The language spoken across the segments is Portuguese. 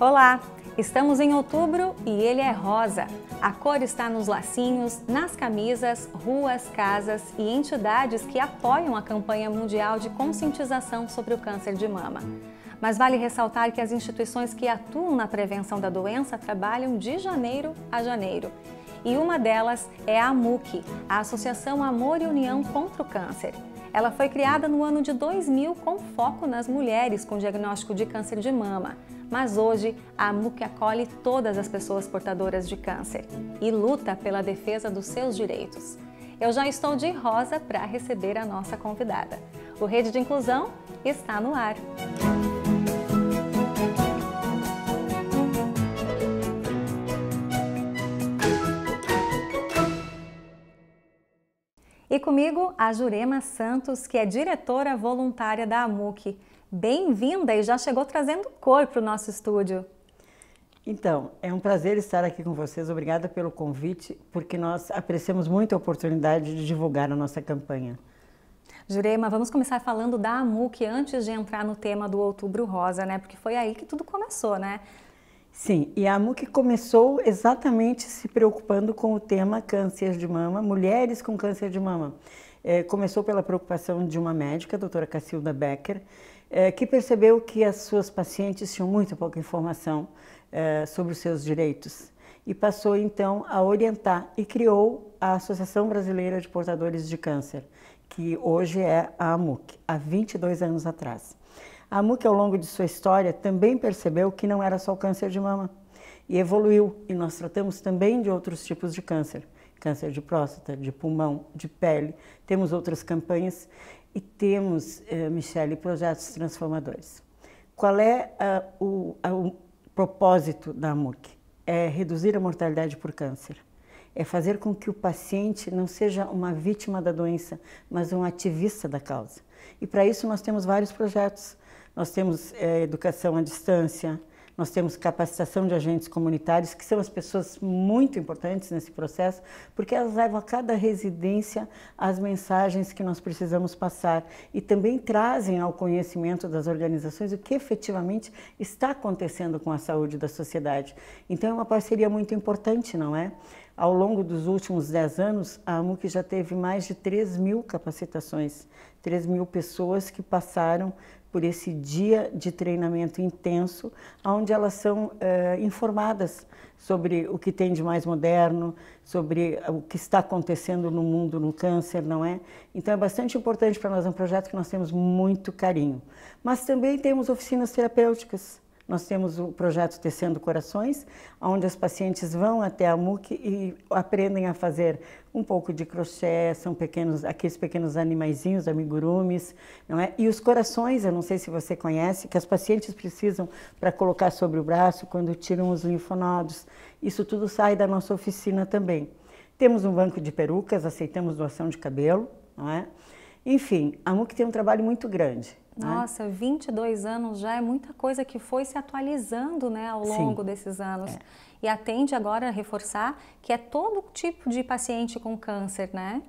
Olá! Estamos em outubro e ele é rosa. A cor está nos lacinhos, nas camisas, ruas, casas e entidades que apoiam a campanha mundial de conscientização sobre o câncer de mama. Mas vale ressaltar que as instituições que atuam na prevenção da doença trabalham de janeiro a janeiro. E uma delas é a AMUC, a Associação Amor e União contra o Câncer. Ela foi criada no ano de 2000 com foco nas mulheres com diagnóstico de câncer de mama mas hoje a MUC acolhe todas as pessoas portadoras de câncer e luta pela defesa dos seus direitos. Eu já estou de rosa para receber a nossa convidada. O Rede de Inclusão está no ar. E comigo a Jurema Santos, que é diretora voluntária da AMUC. Bem-vinda e já chegou trazendo cor para o nosso estúdio. Então, é um prazer estar aqui com vocês. Obrigada pelo convite, porque nós apreciamos muito a oportunidade de divulgar a nossa campanha. Jurema, vamos começar falando da AMUC antes de entrar no tema do Outubro Rosa, né? Porque foi aí que tudo começou, né? Sim, e a AMUC começou exatamente se preocupando com o tema câncer de mama, mulheres com câncer de mama. É, começou pela preocupação de uma médica, a doutora Cacilda Becker, é, que percebeu que as suas pacientes tinham muito pouca informação é, sobre os seus direitos e passou então a orientar e criou a Associação Brasileira de Portadores de Câncer, que hoje é a AMUC, há 22 anos atrás. A AMUC, ao longo de sua história, também percebeu que não era só o câncer de mama e evoluiu, e nós tratamos também de outros tipos de câncer câncer de próstata, de pulmão, de pele. Temos outras campanhas e temos, eh, Michele, projetos transformadores. Qual é a, ah, o, a, o propósito da AMUC? É reduzir a mortalidade por câncer. É fazer com que o paciente não seja uma vítima da doença, mas um ativista da causa. E para isso nós temos vários projetos. Nós temos eh, educação à distância, nós temos capacitação de agentes comunitários, que são as pessoas muito importantes nesse processo, porque elas levam a cada residência as mensagens que nós precisamos passar e também trazem ao conhecimento das organizações o que efetivamente está acontecendo com a saúde da sociedade. Então é uma parceria muito importante, não é? Ao longo dos últimos 10 anos, a AMUC já teve mais de 3 mil capacitações, 3 mil pessoas que passaram por esse dia de treinamento intenso, onde elas são é, informadas sobre o que tem de mais moderno, sobre o que está acontecendo no mundo no câncer, não é? Então é bastante importante para nós, é um projeto que nós temos muito carinho. Mas também temos oficinas terapêuticas, nós temos o projeto Tecendo Corações, onde as pacientes vão até a MUC e aprendem a fazer um pouco de crochê, são pequenos, aqueles pequenos animaizinhos, amigurumis, não é? E os corações, eu não sei se você conhece, que as pacientes precisam para colocar sobre o braço quando tiram os linfonodos. Isso tudo sai da nossa oficina também. Temos um banco de perucas, aceitamos doação de cabelo, não é? Enfim, a MUC tem um trabalho muito grande. Né? Nossa, né? 22 anos já é muita coisa que foi se atualizando né, ao longo Sim. desses anos. É. E atende agora a reforçar que é todo tipo de paciente com câncer, né?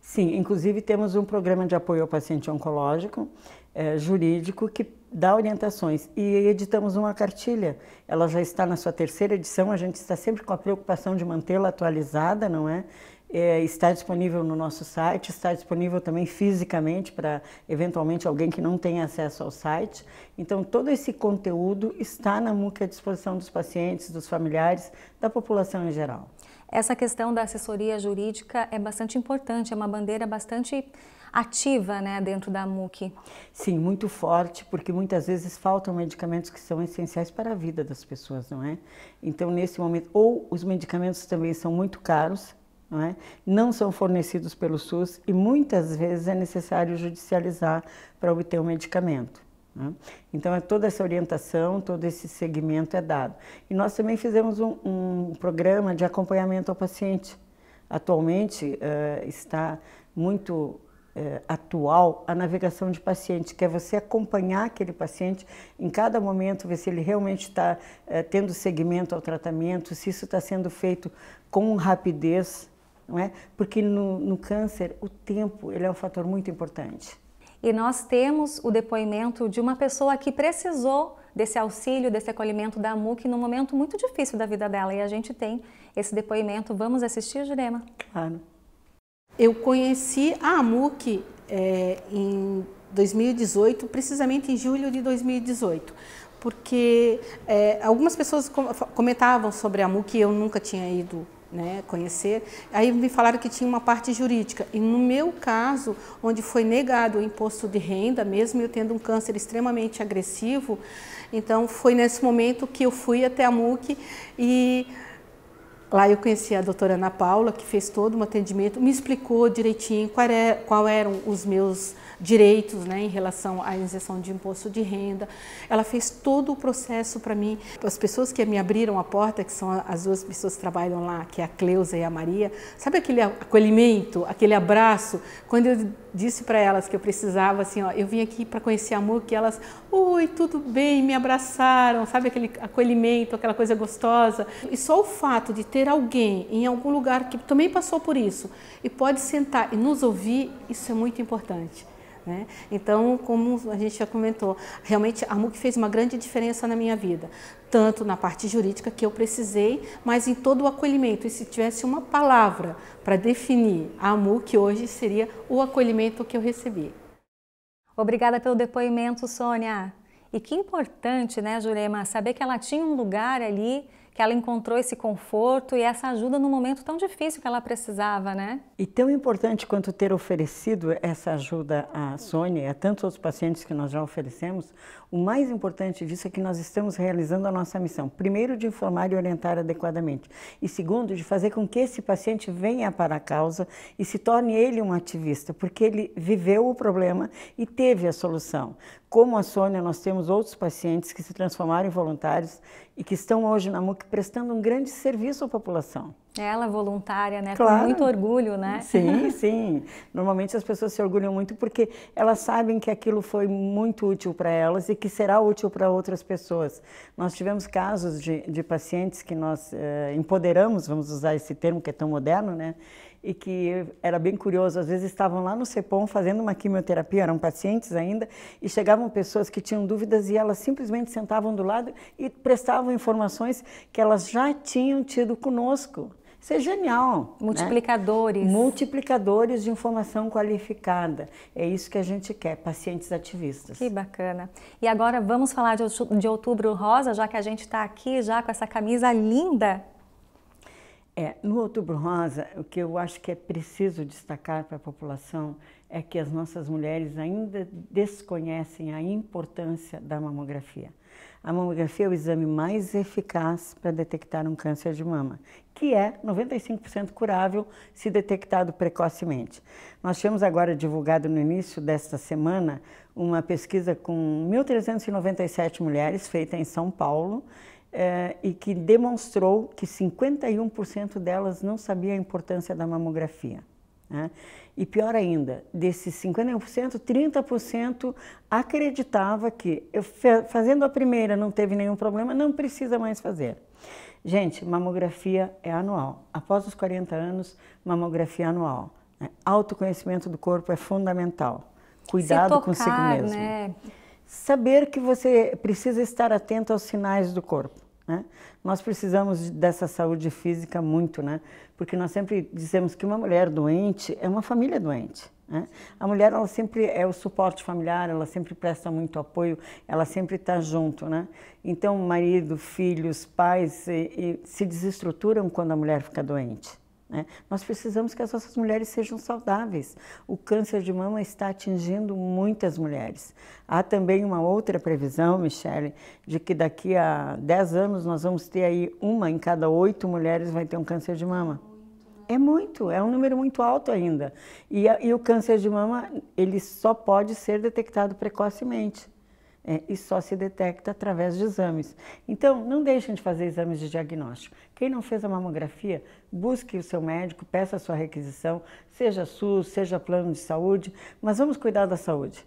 Sim, inclusive temos um programa de apoio ao paciente oncológico é, jurídico que dá orientações e editamos uma cartilha. Ela já está na sua terceira edição, a gente está sempre com a preocupação de mantê-la atualizada, não é? É, está disponível no nosso site, está disponível também fisicamente para eventualmente alguém que não tem acesso ao site. Então, todo esse conteúdo está na MUC à disposição dos pacientes, dos familiares, da população em geral. Essa questão da assessoria jurídica é bastante importante, é uma bandeira bastante ativa né, dentro da MUC. Sim, muito forte, porque muitas vezes faltam medicamentos que são essenciais para a vida das pessoas, não é? Então, nesse momento, ou os medicamentos também são muito caros, não, é? não são fornecidos pelo SUS e muitas vezes é necessário judicializar para obter o um medicamento. Né? Então, é toda essa orientação, todo esse segmento é dado. E nós também fizemos um, um programa de acompanhamento ao paciente. Atualmente uh, está muito uh, atual a navegação de paciente, que é você acompanhar aquele paciente em cada momento, ver se ele realmente está uh, tendo segmento ao tratamento, se isso está sendo feito com rapidez, não é? Porque no, no câncer o tempo ele é um fator muito importante. E nós temos o depoimento de uma pessoa que precisou desse auxílio, desse acolhimento da MUC num momento muito difícil da vida dela. E a gente tem esse depoimento. Vamos assistir, Jurema? Claro. Eu conheci a MUC é, em 2018, precisamente em julho de 2018, porque é, algumas pessoas comentavam sobre a MUC e eu nunca tinha ido né, conhecer. Aí me falaram que tinha uma parte jurídica. E no meu caso, onde foi negado o imposto de renda, mesmo eu tendo um câncer extremamente agressivo, então foi nesse momento que eu fui até a MUC e Lá eu conheci a doutora Ana Paula, que fez todo um atendimento, me explicou direitinho qual, era, é, qual eram os meus direitos né, em relação à isenção de imposto de renda. Ela fez todo o processo para mim. As pessoas que me abriram a porta, que são as duas pessoas que trabalham lá, que é a Cleusa e a Maria, sabe aquele acolhimento, aquele abraço? Quando eu disse para elas que eu precisava, assim, ó, eu vim aqui para conhecer a MUC, elas, oi, tudo bem, me abraçaram, sabe aquele acolhimento, aquela coisa gostosa. E só o fato de ter alguém em algum lugar que também passou por isso e pode sentar e nos ouvir, isso é muito importante. Né? Então, como a gente já comentou, realmente a MUC fez uma grande diferença na minha vida, tanto na parte jurídica que eu precisei, mas em todo o acolhimento. E se tivesse uma palavra para definir a MUC hoje, seria o acolhimento que eu recebi. Obrigada pelo depoimento, Sônia. E que importante, né, Jurema, saber que ela tinha um lugar ali que ela encontrou esse conforto e essa ajuda no momento tão difícil que ela precisava, né? E tão importante quanto ter oferecido essa ajuda à Sônia e a tantos outros pacientes que nós já oferecemos, o mais importante disso é que nós estamos realizando a nossa missão. Primeiro, de informar e orientar adequadamente. E segundo, de fazer com que esse paciente venha para a causa e se torne ele um ativista, porque ele viveu o problema e teve a solução. Como a Sônia, nós temos outros pacientes que se transformaram em voluntários e que estão hoje na MUC prestando um grande serviço à população. Ela voluntária, né? Claro. Com muito orgulho, né? Sim, sim. Normalmente as pessoas se orgulham muito porque elas sabem que aquilo foi muito útil para elas e que será útil para outras pessoas. Nós tivemos casos de, de pacientes que nós eh, empoderamos, vamos usar esse termo que é tão moderno, né? E que era bem curioso, às vezes estavam lá no CEPOM fazendo uma quimioterapia, eram pacientes ainda, e chegavam pessoas que tinham dúvidas e elas simplesmente sentavam do lado e prestavam informações que elas já tinham tido conosco. Isso é genial. Né? Multiplicadores. Né? Multiplicadores de informação qualificada. É isso que a gente quer, pacientes ativistas. Que bacana. E agora vamos falar de Outubro Rosa, já que a gente está aqui já com essa camisa linda é, no Outubro Rosa, o que eu acho que é preciso destacar para a população é que as nossas mulheres ainda desconhecem a importância da mamografia. A mamografia é o exame mais eficaz para detectar um câncer de mama, que é 95% curável se detectado precocemente. Nós tínhamos agora divulgado no início desta semana uma pesquisa com 1.397 mulheres feita em São Paulo é, e que demonstrou que 51% delas não sabia a importância da mamografia. Né? E pior ainda, desses 51%, 30% acreditava que eu, fazendo a primeira não teve nenhum problema, não precisa mais fazer. Gente, mamografia é anual. Após os 40 anos, mamografia é anual. Né? Autoconhecimento do corpo é fundamental. Cuidado tocar, consigo mesmo. Né? saber que você precisa estar atento aos sinais do corpo. Né? Nós precisamos dessa saúde física muito, né? porque nós sempre dizemos que uma mulher doente é uma família doente. Né? A mulher ela sempre é o suporte familiar, ela sempre presta muito apoio, ela sempre está junto. Né? Então, marido, filhos, pais e, e se desestruturam quando a mulher fica doente. Né? Nós precisamos que as nossas mulheres sejam saudáveis. O câncer de mama está atingindo muitas mulheres. Há também uma outra previsão, Michele, de que daqui a 10 anos nós vamos ter aí uma em cada oito mulheres vai ter um câncer de mama. É muito, é um número muito alto ainda. E, e o câncer de mama, ele só pode ser detectado precocemente. É, e só se detecta através de exames. Então, não deixem de fazer exames de diagnóstico. Quem não fez a mamografia, busque o seu médico, peça a sua requisição, seja SUS, seja plano de saúde, mas vamos cuidar da saúde.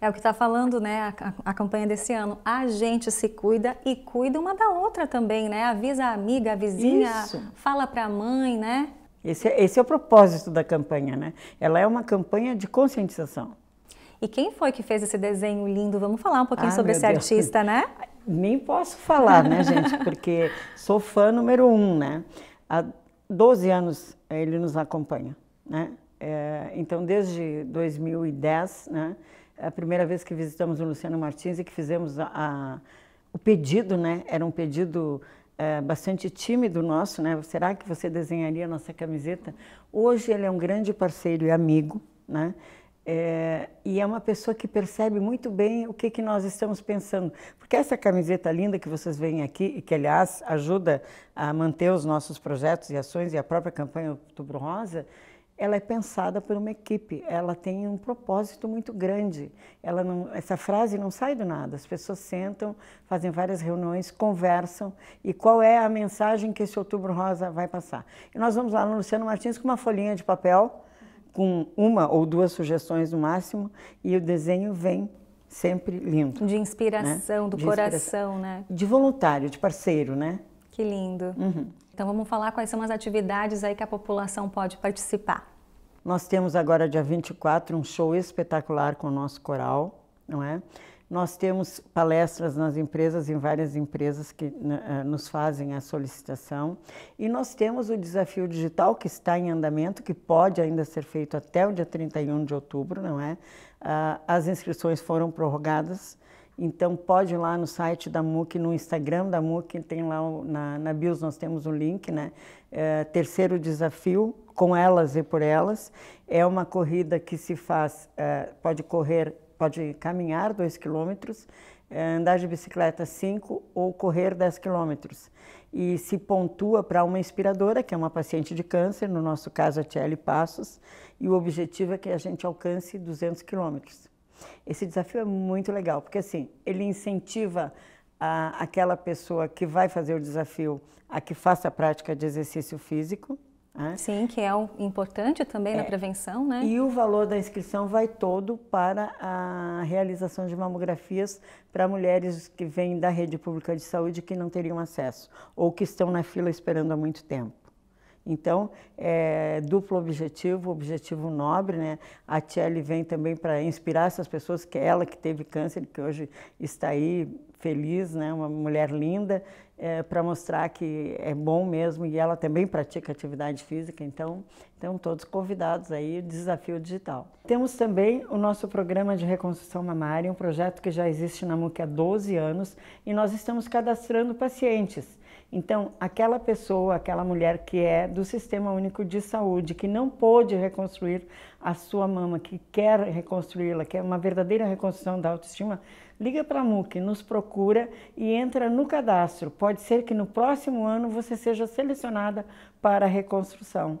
É o que está falando, né, a, a, campanha desse ano. A gente se cuida e cuida uma da outra também, né? Avisa a amiga, a vizinha, Isso. fala para a mãe, né? Esse, é, esse é o propósito da campanha, né? Ela é uma campanha de conscientização. E quem foi que fez esse desenho lindo? Vamos falar um pouquinho ah, sobre esse Deus artista, né? Nem posso falar, né, gente? Porque sou fã número um, né? Há 12 anos ele nos acompanha, né? É, então, desde 2010, né? É a primeira vez que visitamos o Luciano Martins e que fizemos a, a o pedido, né? Era um pedido é, bastante tímido nosso, né? Será que você desenharia a nossa camiseta? Hoje ele é um grande parceiro e amigo, né? É, e é uma pessoa que percebe muito bem o que, que nós estamos pensando. Porque essa camiseta linda que vocês veem aqui, e que, aliás, ajuda a manter os nossos projetos e ações e a própria campanha Outubro Rosa, ela é pensada por uma equipe, ela tem um propósito muito grande. Ela não, essa frase não sai do nada. As pessoas sentam, fazem várias reuniões, conversam e qual é a mensagem que esse Outubro Rosa vai passar. E nós vamos lá no Luciano Martins com uma folhinha de papel com uma ou duas sugestões no máximo e o desenho vem sempre lindo. De né? inspiração, né? do de coração, inspiração. né? De voluntário, de parceiro, né? Que lindo. Uhum. Então vamos falar quais são as atividades aí que a população pode participar. Nós temos agora dia 24 um show espetacular com o nosso coral, não é? Nós temos palestras nas empresas, em várias empresas que né, eh, nos fazem a solicitação. E nós temos o desafio digital que está em andamento, que pode ainda ser feito até o dia 31 de outubro, não é? Ah, as inscrições foram prorrogadas, então pode ir lá no site da MUC, no Instagram da MUC, tem lá na, na BIOS nós temos o um link, né? Eh, terceiro desafio, com elas e por elas. É uma corrida que se faz, eh, pode correr pode caminhar 2 quilômetros, eh, andar de bicicleta 5 ou correr 10 quilômetros. E se pontua para uma inspiradora, que é uma paciente de câncer, no nosso caso a Tiele Passos, e o objetivo é que a gente alcance 200 quilômetros. Esse desafio é muito legal, porque assim, ele incentiva a, aquela pessoa que vai fazer o desafio a que faça a prática de exercício físico, né? Sim, que é importante também é. na prevenção, né? E o valor da inscrição vai todo para a realização de mamografias para mulheres que vêm da rede pública de saúde que não teriam acesso ou que estão na fila esperando há muito tempo. Então, é duplo objetivo, objetivo nobre, né? A Tchelle vem também para inspirar essas pessoas, que é ela que teve câncer, que hoje está aí feliz, né? Uma mulher linda é, para mostrar que é bom mesmo e ela também pratica atividade física, então, então todos convidados aí, Desafio Digital. Temos também o nosso programa de reconstrução mamária, um projeto que já existe na MUC há 12 anos e nós estamos cadastrando pacientes. Então, aquela pessoa, aquela mulher que é do Sistema Único de Saúde, que não pôde reconstruir a sua mama, que quer reconstruí-la, que é uma verdadeira reconstrução da autoestima, Liga para a MUC, nos procura e entra no cadastro. Pode ser que no próximo ano você seja selecionada para a reconstrução.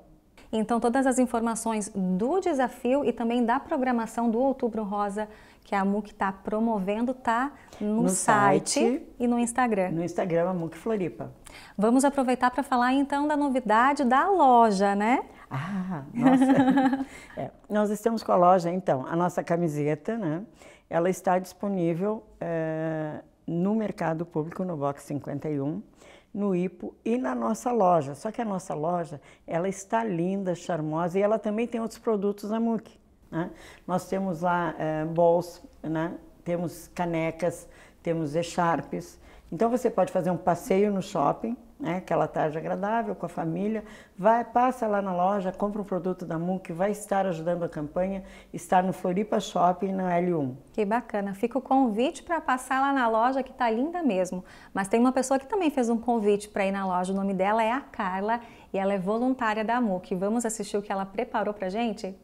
Então, todas as informações do desafio e também da programação do Outubro Rosa que a MUC está promovendo está no, no site, site, e no Instagram. No Instagram, a MUC Floripa. Vamos aproveitar para falar então da novidade da loja, né? Ah, nossa! é, nós estamos com a loja, então, a nossa camiseta, né? Ela está disponível é, no mercado público, no Box 51, no IPO e na nossa loja. Só que a nossa loja, ela está linda, charmosa e ela também tem outros produtos da MUC. Né? Nós temos lá é, eh, bolsos, né? temos canecas, temos e-sharps Então você pode fazer um passeio no shopping né, aquela tarde agradável com a família, vai, passa lá na loja, compra um produto da MUC, vai estar ajudando a campanha, está no Floripa Shopping na L1. Que bacana, fica o convite para passar lá na loja que está linda mesmo. Mas tem uma pessoa que também fez um convite para ir na loja, o nome dela é a Carla e ela é voluntária da MUC. Vamos assistir o que ela preparou para gente?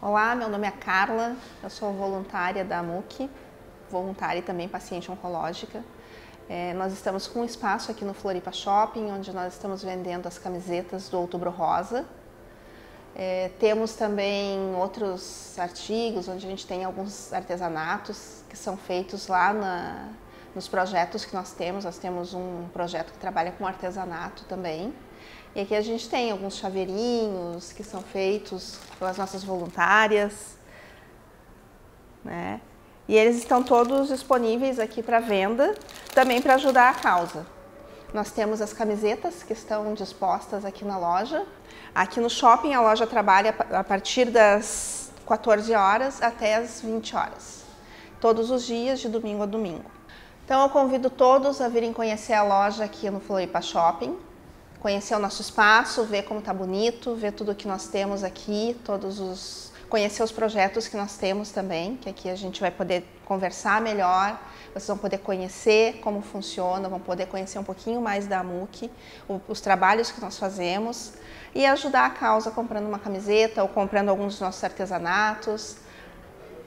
Olá, meu nome é Carla, eu sou voluntária da MUC, voluntária e também paciente oncológica é, nós estamos com um espaço aqui no Floripa Shopping, onde nós estamos vendendo as camisetas do Outubro Rosa. É, temos também outros artigos, onde a gente tem alguns artesanatos que são feitos lá na, nos projetos que nós temos. Nós temos um projeto que trabalha com artesanato também. E aqui a gente tem alguns chaveirinhos que são feitos pelas nossas voluntárias. Né? E eles estão todos disponíveis aqui para venda, também para ajudar a causa. Nós temos as camisetas que estão dispostas aqui na loja. Aqui no shopping a loja trabalha a partir das 14 horas até as 20 horas, todos os dias, de domingo a domingo. Então eu convido todos a virem conhecer a loja aqui no Floripa Shopping, conhecer o nosso espaço, ver como está bonito, ver tudo o que nós temos aqui, todos os conhecer os projetos que nós temos também, que aqui a gente vai poder conversar melhor, vocês vão poder conhecer como funciona, vão poder conhecer um pouquinho mais da MUC, os trabalhos que nós fazemos e ajudar a causa comprando uma camiseta ou comprando alguns dos nossos artesanatos.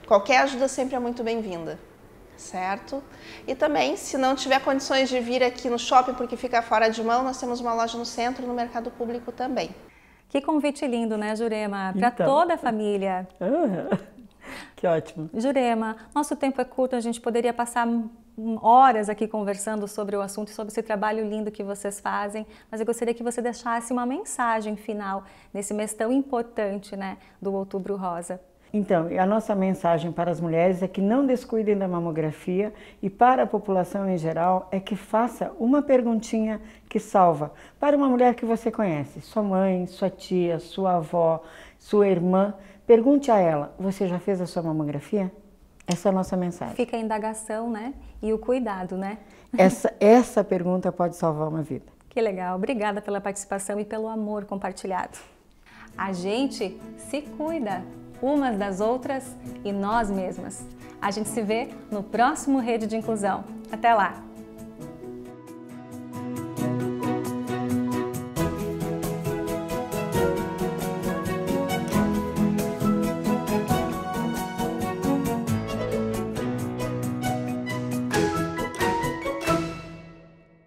Qualquer ajuda sempre é muito bem-vinda certo? E também, se não tiver condições de vir aqui no shopping porque fica fora de mão, nós temos uma loja no centro, no mercado público também. Que convite lindo, né, Jurema? Para então. toda a família. Que ótimo. Jurema, nosso tempo é curto, a gente poderia passar horas aqui conversando sobre o assunto, sobre esse trabalho lindo que vocês fazem, mas eu gostaria que você deixasse uma mensagem final nesse mês tão importante, né, do Outubro Rosa. Então, a nossa mensagem para as mulheres é que não descuidem da mamografia e para a população em geral é que faça uma perguntinha que salva para uma mulher que você conhece, sua mãe, sua tia, sua avó, sua irmã. Pergunte a ela: você já fez a sua mamografia? Essa é a nossa mensagem. Fica a indagação, né? E o cuidado, né? Essa, essa pergunta pode salvar uma vida. Que legal. Obrigada pela participação e pelo amor compartilhado. A gente se cuida umas das outras e nós mesmas. A gente se vê no próximo Rede de Inclusão. Até lá!